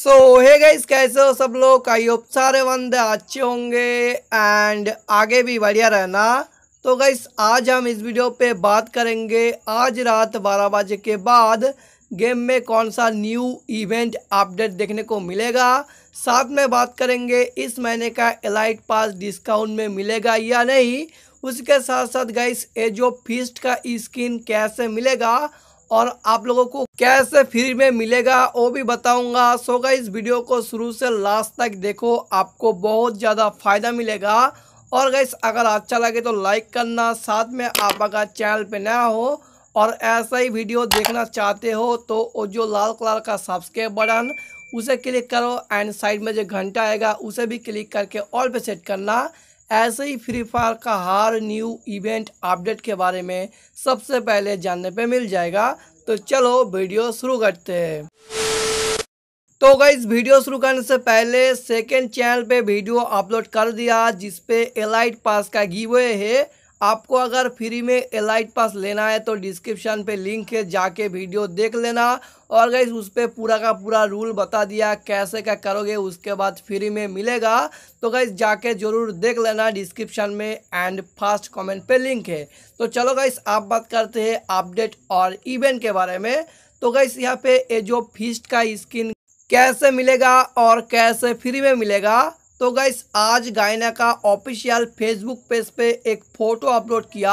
सो hey guys कैसे हो सब लोग आई होप सारे बंद अच्छे होंगे एंड आगे भी बढ़िया रहना तो गाइस आज हम इस वीडियो पे बात करेंगे आज रात बारह बजे के बाद गेम में कौन सा न्यू इवेंट अपडेट देखने को मिलेगा साथ में बात करेंगे इस महीने का एलाइट पास डिस्काउंट में मिलेगा या नहीं उसके साथ साथ गाइस एजो जो फीस्ट का स्किन कैसे मिलेगा और आप लोगों को कैसे फ्री में मिलेगा वो भी बताऊंगा सो गई इस वीडियो को शुरू से लास्ट तक देखो आपको बहुत ज़्यादा फ़ायदा मिलेगा और गैस अगर अच्छा लगे तो लाइक करना साथ में आप अगर चैनल पे नया हो और ऐसा ही वीडियो देखना चाहते हो तो वो जो लाल कलर का सब्सक्राइब बटन उसे क्लिक करो एंड साइड में जो घंटा आएगा उसे भी क्लिक करके ऑल पे सेट करना ऐसे ही फ्री फायर का हर न्यू इवेंट अपडेट के बारे में सबसे पहले जानने पे मिल जाएगा तो चलो वीडियो शुरू करते हैं तो गाइज वीडियो शुरू करने से पहले सेकेंड चैनल पे वीडियो अपलोड कर दिया जिसपे एलाइट पास का गिवे है आपको अगर फ्री में एलाइट पास लेना है तो डिस्क्रिप्शन पे लिंक है जाके वीडियो देख लेना और गई उस पर पूरा का पूरा रूल बता दिया कैसे क्या करोगे उसके बाद फ्री में मिलेगा तो गई जाके ज़रूर देख लेना डिस्क्रिप्शन में एंड फास्ट कमेंट पे लिंक है तो चलो गई आप बात करते हैं अपडेट और इवेंट के बारे में तो गई यहाँ पे ये जो फिस्ट का स्किन कैसे मिलेगा और कैसे फ्री में मिलेगा तो गाइस आज गायना का ऑफिशियल फेसबुक पेज पे एक फ़ोटो अपलोड किया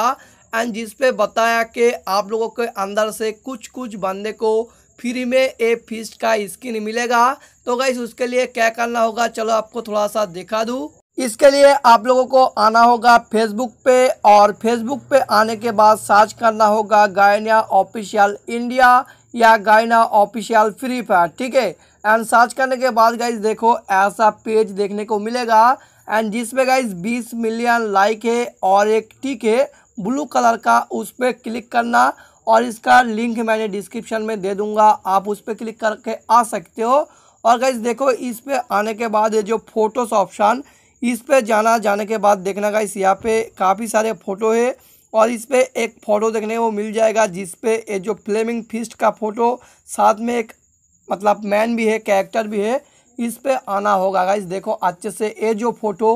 एंड जिसपे बताया कि आप लोगों के अंदर से कुछ कुछ बंदे को फ्री में ए फिस्ट का स्किन मिलेगा तो गाइस उसके लिए क्या करना होगा चलो आपको थोड़ा सा दिखा दूँ इसके लिए आप लोगों को आना होगा फेसबुक पे और फेसबुक पे आने के बाद सर्च करना होगा गायना ऑफिशियल इंडिया या गायना ऑफिशियल फ्री फायर ठीक है एंड सर्च करने के बाद गाइज देखो ऐसा पेज देखने को मिलेगा एंड जिसपे गाइज 20 मिलियन लाइक है और एक टिक है ब्लू कलर का उस पर क्लिक करना और इसका लिंक मैंने डिस्क्रिप्शन में दे दूंगा आप उस पर क्लिक करके आ सकते हो और गाइज देखो इस पर आने के बाद ये जो फोटोस ऑप्शन इस पर जाना जाने के बाद देखना गाइस यहाँ पे काफ़ी सारे फ़ोटो है और इस पर एक फ़ोटो देखने को मिल जाएगा जिसपे ये जो फ्लेमिंग फिस्ट का फ़ोटो साथ में एक मतलब मैन भी है कैरेक्टर भी है इस पे आना होगा गाइज देखो अच्छे से ये जो फोटो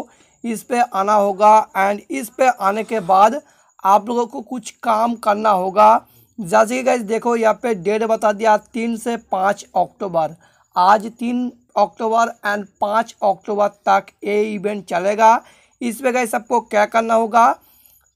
इस पे आना होगा एंड इस पे आने के बाद आप लोगों को कुछ काम करना होगा जैसे कि गाइज देखो यहाँ पे डेट बता दिया तीन से पाँच अक्टूबर आज तीन अक्टूबर एंड पाँच अक्टूबर तक ये इवेंट चलेगा इस पे गाइज सबको क्या करना होगा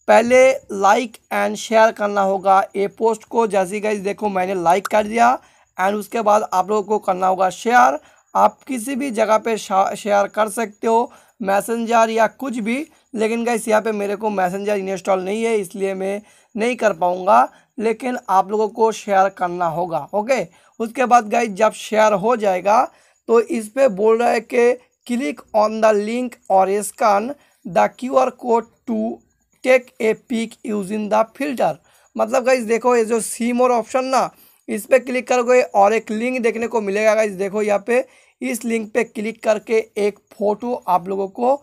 पहले लाइक एंड शेयर करना होगा ये पोस्ट को जैसे गाइज देखो मैंने लाइक कर दिया एंड उसके बाद आप लोगों को करना होगा शेयर आप किसी भी जगह पे शेयर कर सकते हो मैसेंजर या कुछ भी लेकिन गैस यहाँ पे मेरे को मैसेंजर इंस्टॉल नहीं है इसलिए मैं नहीं कर पाऊँगा लेकिन आप लोगों को शेयर करना होगा ओके उसके बाद गई जब शेयर हो जाएगा तो इस पर बोल रहा है कि क्लिक ऑन द लिंक और scan the Q R code to take a pic use in the filter मतलब गाइज देखो ये जो सीम और ऑप्शन ना इस पर क्लिक करोगे और एक लिंक देखने को मिलेगा गाइज देखो यहाँ पे इस लिंक पे क्लिक करके एक फ़ोटो आप लोगों को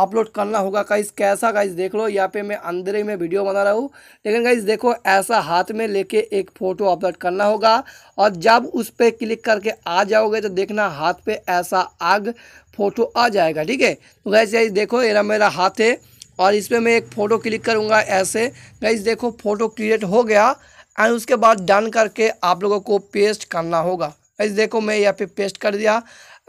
अपलोड करना होगा गाइज कैसा गाइज देख लो यहाँ पे मैं अंदर ही में वीडियो बना रहा हूँ लेकिन गाइज देखो ऐसा हाथ में लेके एक फ़ोटो अपलोड करना होगा और जब उस पर क्लिक करके आ जाओगे तो देखना हाथ पे ऐसा आग फ़ोटो आ जाएगा ठीक है तो गाइज गाइज देखो ये मेरा हाथ है और इस पर मैं एक फ़ोटो क्लिक करूँगा ऐसे गाइज देखो फ़ोटो क्रिएट हो गया एंड उसके बाद डन करके आप लोगों को पेस्ट करना होगा गाइस देखो मैं यहाँ पे पेस्ट कर दिया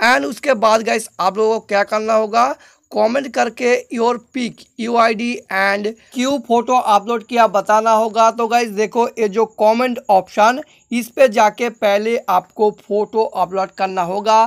एंड उसके बाद गाइस आप लोगों को क्या करना होगा कमेंट करके your pic U I D and Q photo upload किया बताना होगा तो गाइज देखो ये जो कमेंट ऑप्शन इस पे जाके पहले आपको फ़ोटो अपलोड करना होगा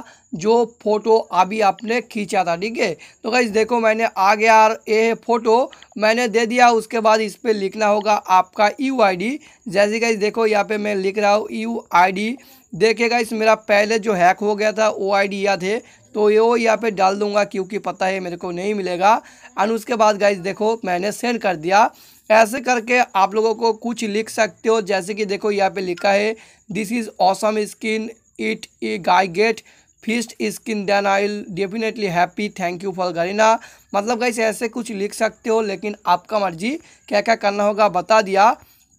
जो फ़ोटो अभी आपने खींचा था ठीक है तो गाइज देखो मैंने आ गया ये फ़ोटो मैंने दे दिया उसके बाद इस पर लिखना होगा आपका यू आई डी जैसे गाइज देखो यहाँ पे मैं लिख रहा हूँ यू आई डी देखेगा इस मेरा पहले जो हैक हो गया था वो आई डी याद है तो ये वो यहाँ पे डाल दूंगा क्योंकि पता है मेरे को नहीं मिलेगा एंड उसके बाद गाइज देखो मैंने सेंड कर दिया ऐसे करके आप लोगों को कुछ लिख सकते हो जैसे कि देखो यहाँ पे लिखा है this is awesome skin it a guy get fist skin then I definitely happy thank you for Garena मतलब गाइस ऐसे कुछ लिख सकते हो लेकिन आपका मर्जी क्या क्या करना होगा बता दिया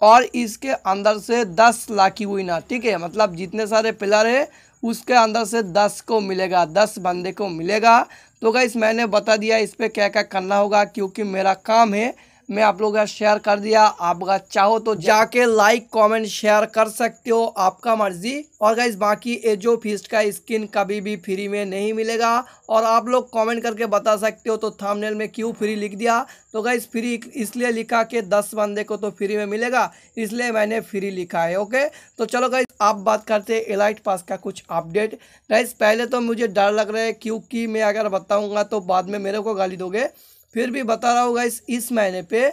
और इसके अंदर से दस लाख ही हुई ना ठीक है मतलब जितने सारे पिलर है उसके अंदर से दस को मिलेगा दस बंदे को मिलेगा तो गाइस मैंने बता दिया इस पर क्या क्या करना होगा क्योंकि मेरा काम है मैं आप लोगों का शेयर कर दिया आप अगर चाहो तो जाके लाइक कमेंट शेयर कर सकते हो आपका मर्जी और गाइज बाकी एजो फीस्ट का स्किन कभी भी फ्री में नहीं मिलेगा और आप लोग कमेंट करके बता सकते हो तो थंबनेल में क्यों फ्री लिख दिया तो गाइज फ्री इसलिए लिखा कि दस बंदे को तो फ्री में मिलेगा इसलिए मैंने फ्री लिखा है ओके तो चलो गाइज आप बात करते हैं एलाइट पास का कुछ अपडेट गाइज पहले तो मुझे डर लग रहा है क्योंकि मैं अगर बताऊँगा तो बाद में मेरे को गाली दोगे फिर भी बता रहा हूँ गाइस इस महीने पे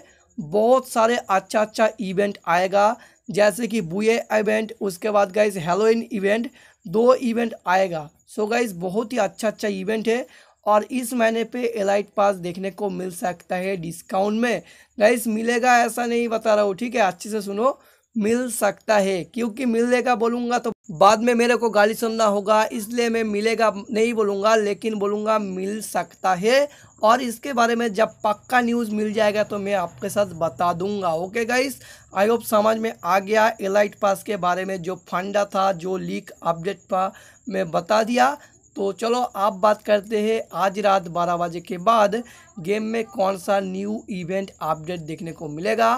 बहुत सारे अच्छा अच्छा इवेंट आएगा जैसे कि बुए इवेंट उसके बाद गाइस हेलोइन इवेंट दो इवेंट आएगा सो गाइस बहुत ही अच्छा अच्छा इवेंट है और इस महीने पे एलाइट पास देखने को मिल सकता है डिस्काउंट में गाइस मिलेगा ऐसा नहीं बता रहा हूँ ठीक है अच्छे से सुनो मिल सकता है क्योंकि मिलेगा बोलूँगा तो बाद में मेरे को गाली सुनना होगा इसलिए मैं मिलेगा नहीं बोलूँगा लेकिन बोलूँगा मिल सकता है और इसके बारे में जब पक्का न्यूज़ मिल जाएगा तो मैं आपके साथ बता दूंगा ओके गाइस आई होप समझ में आ गया एलाइट पास के बारे में जो फंडा था जो लीक अपडेट था मैं बता दिया तो चलो आप बात करते हैं आज रात बारह बजे के बाद गेम में कौन सा न्यू इवेंट अपडेट देखने को मिलेगा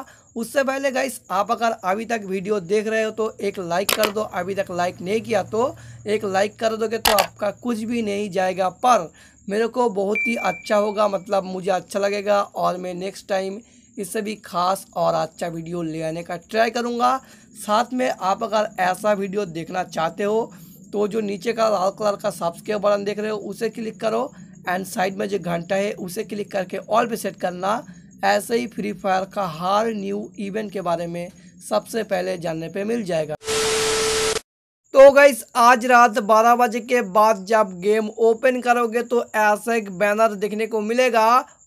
उससे पहले गाइस आप अगर अभी तक वीडियो देख रहे हो तो एक लाइक कर दो अभी तक लाइक नहीं किया तो एक लाइक कर दोगे तो आपका कुछ भी नहीं जाएगा पर मेरे को बहुत ही अच्छा होगा मतलब मुझे अच्छा लगेगा और मैं नेक्स्ट टाइम इससे भी खास और अच्छा वीडियो ले आने का ट्राई करूँगा साथ में आप अगर ऐसा वीडियो देखना चाहते हो तो जो नीचे का लाल कलर का सब्सक्राइब बटन देख रहे हो उसे क्लिक करो एंड साइड में जो घंटा है उसे क्लिक करके ऑल पे सेट करना ऐसे ही फ्री फायर का हर न्यू इवेंट के बारे में सबसे पहले जानने पे मिल जाएगा तो गाइस आज रात 12 बजे के बाद जब गेम ओपन करोगे तो ऐसा एक बैनर देखने को मिलेगा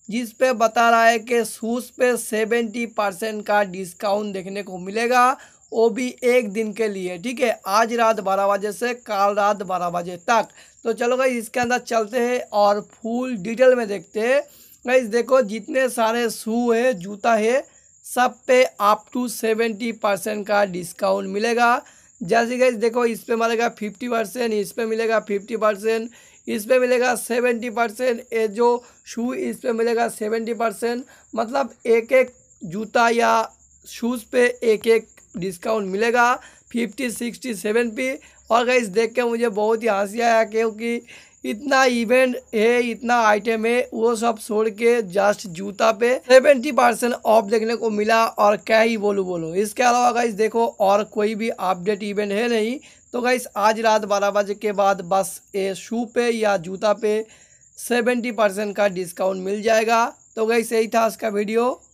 जिस पे बता रहा है कि शूज पे 70 परसेंट का डिस्काउंट देखने को मिलेगा वो भी एक दिन के लिए ठीक है आज रात बारह बजे से कल रात बारह बजे तक तो चलो गई इसके अंदर चलते हैं और फुल डिटेल में देखते हैं गाइज देखो जितने सारे शू है जूता है सब पे अप टू सेवेंटी परसेंट का डिस्काउंट मिलेगा जैसे गाइज देखो इस पर मिलेगा फिफ्टी परसेंट इस पर मिलेगा फिफ्टी परसेंट इस पर मिलेगा सेवेंटी परसेंट ये जो शू इस पर मिलेगा सेवेंटी परसेंट मतलब एक एक जूता या शूज़ पे एक एक डिस्काउंट मिलेगा फिफ्टी सिक्सटी सेवन पी और इस देख के मुझे बहुत ही हंसी आया क्योंकि इतना इवेंट है इतना आइटम है वो सब छोड़ के जस्ट जूता पे सेवेंटी परसेंट ऑफ देखने को मिला और क्या ही बोलूँ बोलूँ इसके अलावा गाइस देखो और कोई भी अपडेट इवेंट है नहीं तो गई आज रात बारह बजे के बाद बस ये शू पे या जूता पे सेवेंटी परसेंट का डिस्काउंट मिल जाएगा तो गई यही था आज का वीडियो